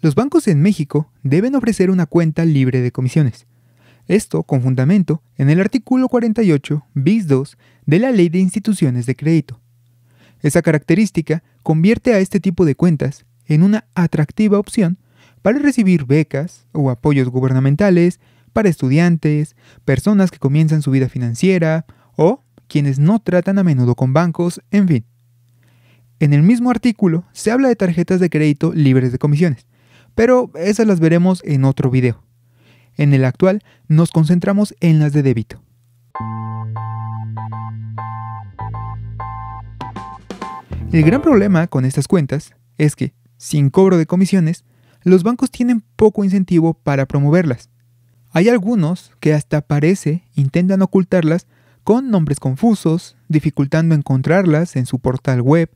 Los bancos en México deben ofrecer una cuenta libre de comisiones. Esto con fundamento en el artículo 48, bis 2 de la Ley de Instituciones de Crédito. Esa característica convierte a este tipo de cuentas en una atractiva opción para recibir becas o apoyos gubernamentales para estudiantes, personas que comienzan su vida financiera o quienes no tratan a menudo con bancos, en fin. En el mismo artículo se habla de tarjetas de crédito libres de comisiones, pero esas las veremos en otro video. En el actual nos concentramos en las de débito. El gran problema con estas cuentas es que, sin cobro de comisiones, los bancos tienen poco incentivo para promoverlas. Hay algunos que hasta parece intentan ocultarlas con nombres confusos, dificultando encontrarlas en su portal web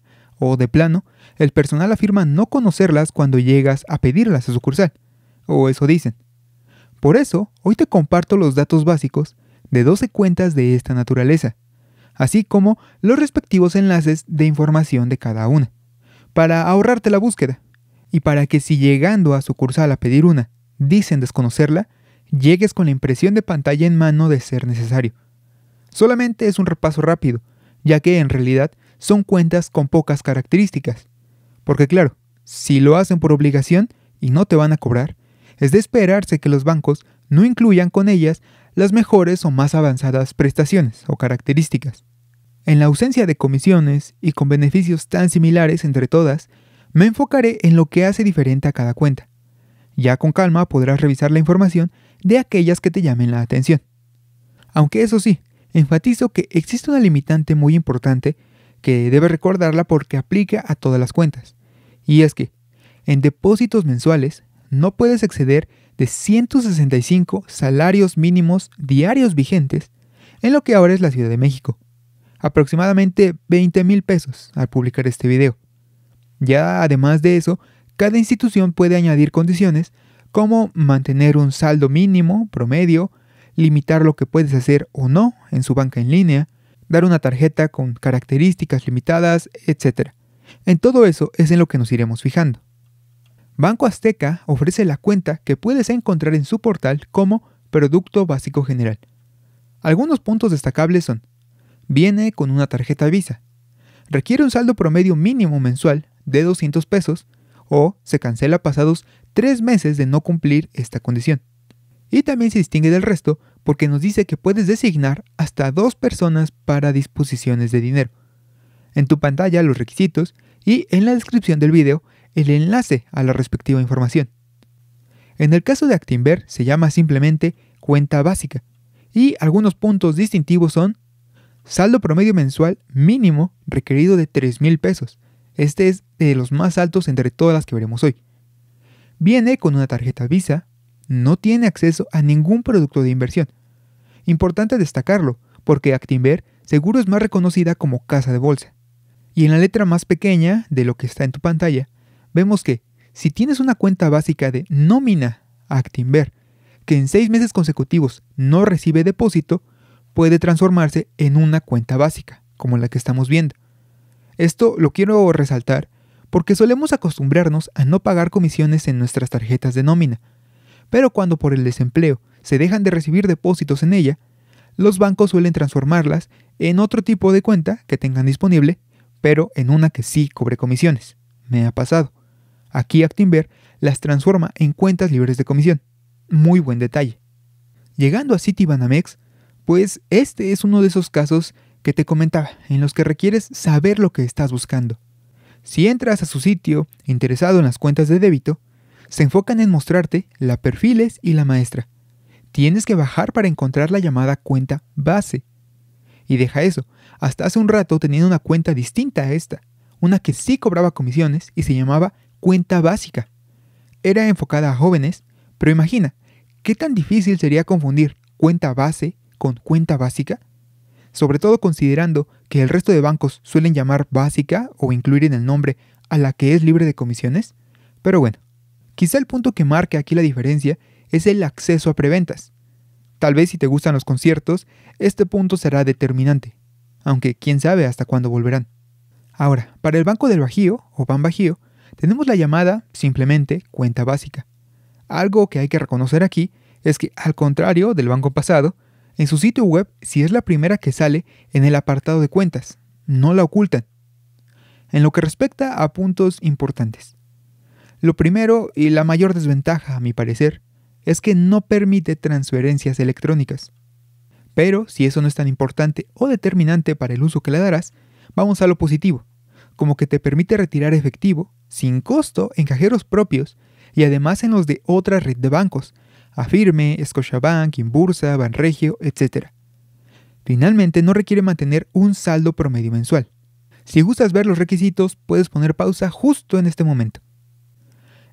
o de plano, el personal afirma no conocerlas cuando llegas a pedirlas a sucursal, o eso dicen. Por eso, hoy te comparto los datos básicos de 12 cuentas de esta naturaleza, así como los respectivos enlaces de información de cada una, para ahorrarte la búsqueda, y para que si llegando a sucursal a pedir una, dicen desconocerla, llegues con la impresión de pantalla en mano de ser necesario. Solamente es un repaso rápido, ya que en realidad son cuentas con pocas características. Porque claro, si lo hacen por obligación y no te van a cobrar, es de esperarse que los bancos no incluyan con ellas las mejores o más avanzadas prestaciones o características. En la ausencia de comisiones y con beneficios tan similares entre todas, me enfocaré en lo que hace diferente a cada cuenta. Ya con calma podrás revisar la información de aquellas que te llamen la atención. Aunque eso sí, enfatizo que existe una limitante muy importante que debe recordarla porque aplica a todas las cuentas. Y es que, en depósitos mensuales, no puedes exceder de 165 salarios mínimos diarios vigentes en lo que ahora es la Ciudad de México. Aproximadamente 20 mil pesos al publicar este video. Ya además de eso, cada institución puede añadir condiciones como mantener un saldo mínimo promedio, limitar lo que puedes hacer o no en su banca en línea, dar una tarjeta con características limitadas, etc. En todo eso es en lo que nos iremos fijando. Banco Azteca ofrece la cuenta que puedes encontrar en su portal como Producto Básico General. Algunos puntos destacables son, viene con una tarjeta Visa, requiere un saldo promedio mínimo mensual de 200 pesos o se cancela pasados tres meses de no cumplir esta condición. Y también se distingue del resto porque nos dice que puedes designar hasta dos personas para disposiciones de dinero. En tu pantalla los requisitos y en la descripción del video el enlace a la respectiva información. En el caso de Actinver se llama simplemente cuenta básica y algunos puntos distintivos son saldo promedio mensual mínimo requerido de 3 mil pesos. Este es de los más altos entre todas las que veremos hoy. Viene con una tarjeta Visa, no tiene acceso a ningún producto de inversión. Importante destacarlo, porque Actinver seguro es más reconocida como casa de bolsa. Y en la letra más pequeña de lo que está en tu pantalla, vemos que si tienes una cuenta básica de nómina Actinver, que en seis meses consecutivos no recibe depósito, puede transformarse en una cuenta básica, como la que estamos viendo. Esto lo quiero resaltar porque solemos acostumbrarnos a no pagar comisiones en nuestras tarjetas de nómina, pero cuando por el desempleo se dejan de recibir depósitos en ella, los bancos suelen transformarlas en otro tipo de cuenta que tengan disponible, pero en una que sí cobre comisiones. Me ha pasado. Aquí Actinver las transforma en cuentas libres de comisión. Muy buen detalle. Llegando a Citibanamex, pues este es uno de esos casos que te comentaba, en los que requieres saber lo que estás buscando. Si entras a su sitio interesado en las cuentas de débito, se enfocan en mostrarte la perfiles y la maestra. Tienes que bajar para encontrar la llamada cuenta base. Y deja eso, hasta hace un rato tenían una cuenta distinta a esta, una que sí cobraba comisiones y se llamaba cuenta básica. Era enfocada a jóvenes, pero imagina, ¿qué tan difícil sería confundir cuenta base con cuenta básica? Sobre todo considerando que el resto de bancos suelen llamar básica o incluir en el nombre a la que es libre de comisiones. Pero bueno, Quizá el punto que marque aquí la diferencia es el acceso a preventas. Tal vez si te gustan los conciertos, este punto será determinante, aunque quién sabe hasta cuándo volverán. Ahora, para el Banco del Bajío o Pan Bajío, tenemos la llamada simplemente cuenta básica. Algo que hay que reconocer aquí es que, al contrario del banco pasado, en su sitio web si es la primera que sale en el apartado de cuentas, no la ocultan. En lo que respecta a puntos importantes, lo primero y la mayor desventaja, a mi parecer, es que no permite transferencias electrónicas. Pero si eso no es tan importante o determinante para el uso que le darás, vamos a lo positivo, como que te permite retirar efectivo sin costo en cajeros propios y además en los de otra red de bancos, Afirme, Scotiabank, Inbursa, Banregio, etc. Finalmente, no requiere mantener un saldo promedio mensual. Si gustas ver los requisitos, puedes poner pausa justo en este momento.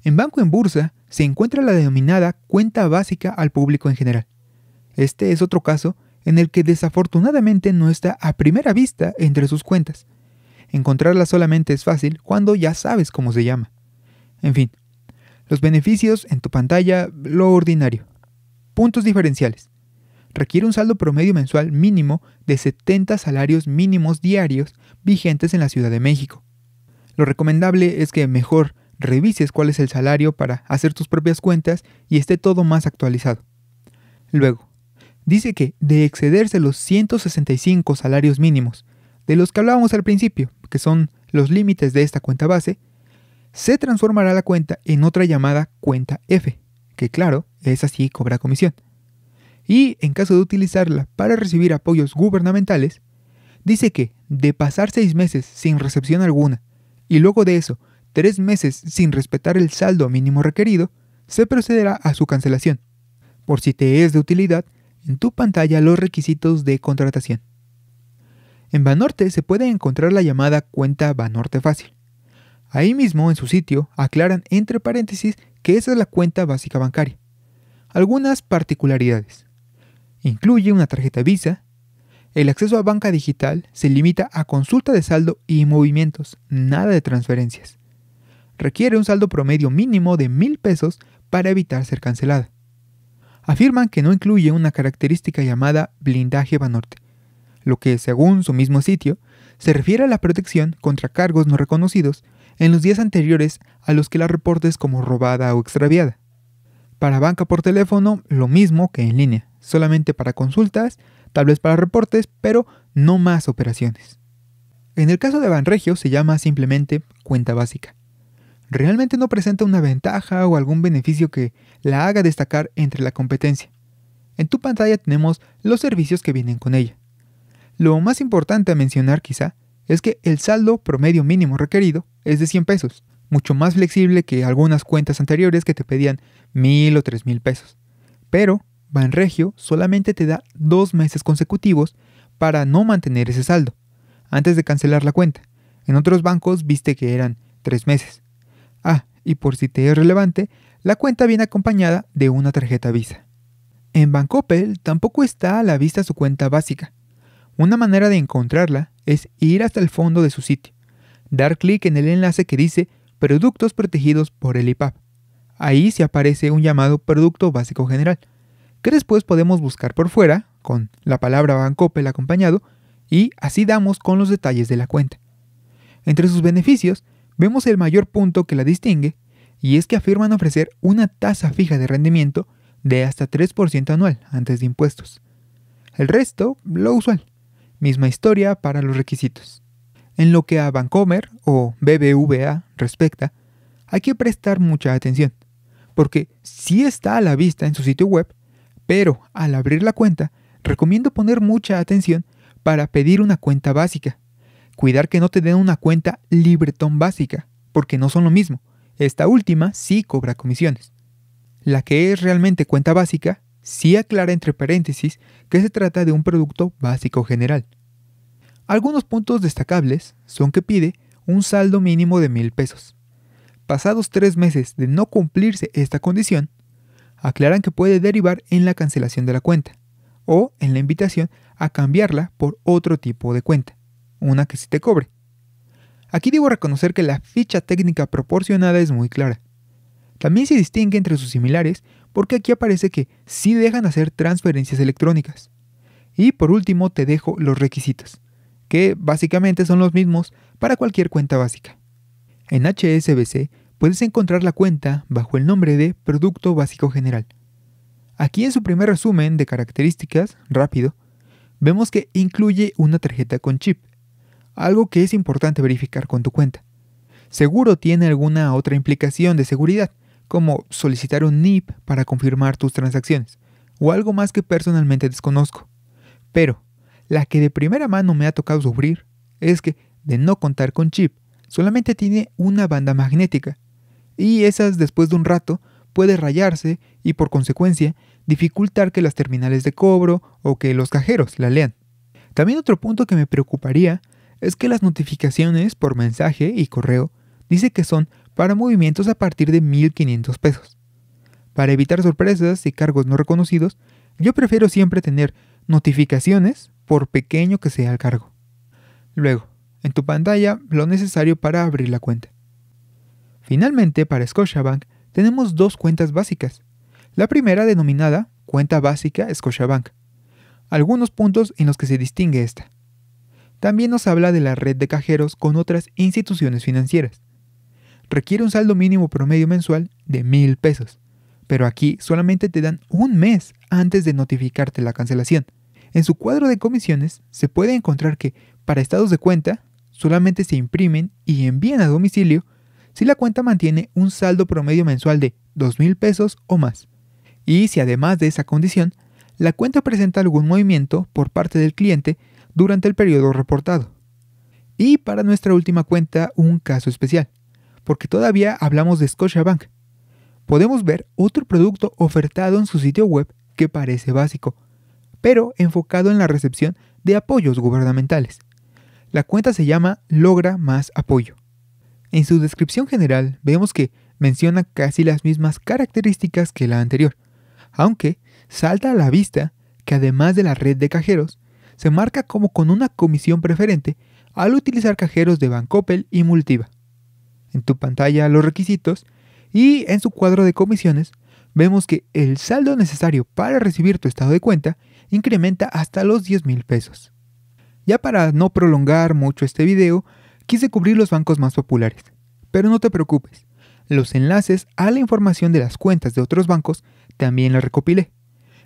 En banco en bursa se encuentra la denominada cuenta básica al público en general. Este es otro caso en el que desafortunadamente no está a primera vista entre sus cuentas. Encontrarla solamente es fácil cuando ya sabes cómo se llama. En fin, los beneficios en tu pantalla, lo ordinario. Puntos diferenciales. Requiere un saldo promedio mensual mínimo de 70 salarios mínimos diarios vigentes en la Ciudad de México. Lo recomendable es que mejor revises cuál es el salario para hacer tus propias cuentas y esté todo más actualizado. Luego, dice que de excederse los 165 salarios mínimos, de los que hablábamos al principio, que son los límites de esta cuenta base, se transformará la cuenta en otra llamada cuenta F, que claro, es así cobra comisión. Y en caso de utilizarla para recibir apoyos gubernamentales, dice que de pasar seis meses sin recepción alguna y luego de eso tres meses sin respetar el saldo mínimo requerido, se procederá a su cancelación. Por si te es de utilidad, en tu pantalla los requisitos de contratación. En Banorte se puede encontrar la llamada cuenta Banorte Fácil. Ahí mismo en su sitio aclaran entre paréntesis que esa es la cuenta básica bancaria. Algunas particularidades. Incluye una tarjeta Visa. El acceso a banca digital se limita a consulta de saldo y movimientos, nada de transferencias requiere un saldo promedio mínimo de mil pesos para evitar ser cancelada. Afirman que no incluye una característica llamada blindaje banorte, lo que, según su mismo sitio, se refiere a la protección contra cargos no reconocidos en los días anteriores a los que la reportes como robada o extraviada. Para banca por teléfono, lo mismo que en línea, solamente para consultas, tal vez para reportes, pero no más operaciones. En el caso de Banregio se llama simplemente cuenta básica realmente no presenta una ventaja o algún beneficio que la haga destacar entre la competencia. En tu pantalla tenemos los servicios que vienen con ella. Lo más importante a mencionar quizá es que el saldo promedio mínimo requerido es de 100 pesos, mucho más flexible que algunas cuentas anteriores que te pedían 1000 o 3000 pesos. Pero Banregio solamente te da dos meses consecutivos para no mantener ese saldo, antes de cancelar la cuenta. En otros bancos viste que eran tres meses. Ah, y por si te es relevante, la cuenta viene acompañada de una tarjeta Visa. En Bancoppel tampoco está a la vista su cuenta básica. Una manera de encontrarla es ir hasta el fondo de su sitio, dar clic en el enlace que dice Productos protegidos por el IPAP. Ahí se aparece un llamado Producto Básico General, que después podemos buscar por fuera, con la palabra Bancoppel acompañado, y así damos con los detalles de la cuenta. Entre sus beneficios vemos el mayor punto que la distingue y es que afirman ofrecer una tasa fija de rendimiento de hasta 3% anual antes de impuestos. El resto, lo usual. Misma historia para los requisitos. En lo que a Bancomer o BBVA respecta, hay que prestar mucha atención, porque sí está a la vista en su sitio web, pero al abrir la cuenta, recomiendo poner mucha atención para pedir una cuenta básica, cuidar que no te den una cuenta Libretón básica, porque no son lo mismo. Esta última sí cobra comisiones. La que es realmente cuenta básica sí aclara entre paréntesis que se trata de un producto básico general. Algunos puntos destacables son que pide un saldo mínimo de mil pesos. Pasados tres meses de no cumplirse esta condición, aclaran que puede derivar en la cancelación de la cuenta o en la invitación a cambiarla por otro tipo de cuenta una que sí te cobre. Aquí debo reconocer que la ficha técnica proporcionada es muy clara. También se distingue entre sus similares porque aquí aparece que sí dejan hacer transferencias electrónicas. Y por último te dejo los requisitos, que básicamente son los mismos para cualquier cuenta básica. En HSBC puedes encontrar la cuenta bajo el nombre de Producto Básico General. Aquí en su primer resumen de características, rápido, vemos que incluye una tarjeta con chip, algo que es importante verificar con tu cuenta. Seguro tiene alguna otra implicación de seguridad, como solicitar un NIP para confirmar tus transacciones, o algo más que personalmente desconozco. Pero, la que de primera mano me ha tocado sufrir es que, de no contar con chip, solamente tiene una banda magnética, y esas después de un rato puede rayarse y por consecuencia dificultar que las terminales de cobro o que los cajeros la lean. También otro punto que me preocuparía es que las notificaciones por mensaje y correo dice que son para movimientos a partir de 1.500 pesos. Para evitar sorpresas y cargos no reconocidos, yo prefiero siempre tener notificaciones por pequeño que sea el cargo. Luego, en tu pantalla lo necesario para abrir la cuenta. Finalmente, para Scotiabank tenemos dos cuentas básicas. La primera denominada cuenta básica Scotiabank. Algunos puntos en los que se distingue esta. También nos habla de la red de cajeros con otras instituciones financieras. Requiere un saldo mínimo promedio mensual de mil pesos, pero aquí solamente te dan un mes antes de notificarte la cancelación. En su cuadro de comisiones se puede encontrar que para estados de cuenta solamente se imprimen y envían a domicilio si la cuenta mantiene un saldo promedio mensual de dos mil pesos o más. Y si además de esa condición, la cuenta presenta algún movimiento por parte del cliente durante el periodo reportado. Y para nuestra última cuenta, un caso especial, porque todavía hablamos de Scotiabank. Podemos ver otro producto ofertado en su sitio web que parece básico, pero enfocado en la recepción de apoyos gubernamentales. La cuenta se llama Logra más apoyo. En su descripción general vemos que menciona casi las mismas características que la anterior, aunque salta a la vista que además de la red de cajeros, se marca como con una comisión preferente al utilizar cajeros de Bancoppel y Multiva. En tu pantalla los requisitos y en su cuadro de comisiones vemos que el saldo necesario para recibir tu estado de cuenta incrementa hasta los 10 mil pesos. Ya para no prolongar mucho este video, quise cubrir los bancos más populares, pero no te preocupes, los enlaces a la información de las cuentas de otros bancos también la recopilé.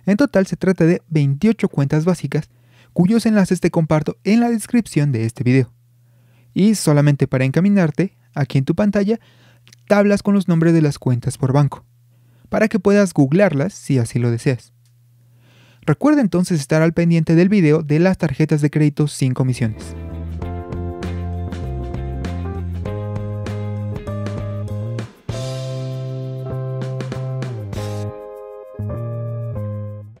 En total se trata de 28 cuentas básicas cuyos enlaces te comparto en la descripción de este video. Y solamente para encaminarte, aquí en tu pantalla, tablas con los nombres de las cuentas por banco, para que puedas googlarlas si así lo deseas. Recuerda entonces estar al pendiente del video de las tarjetas de crédito sin comisiones.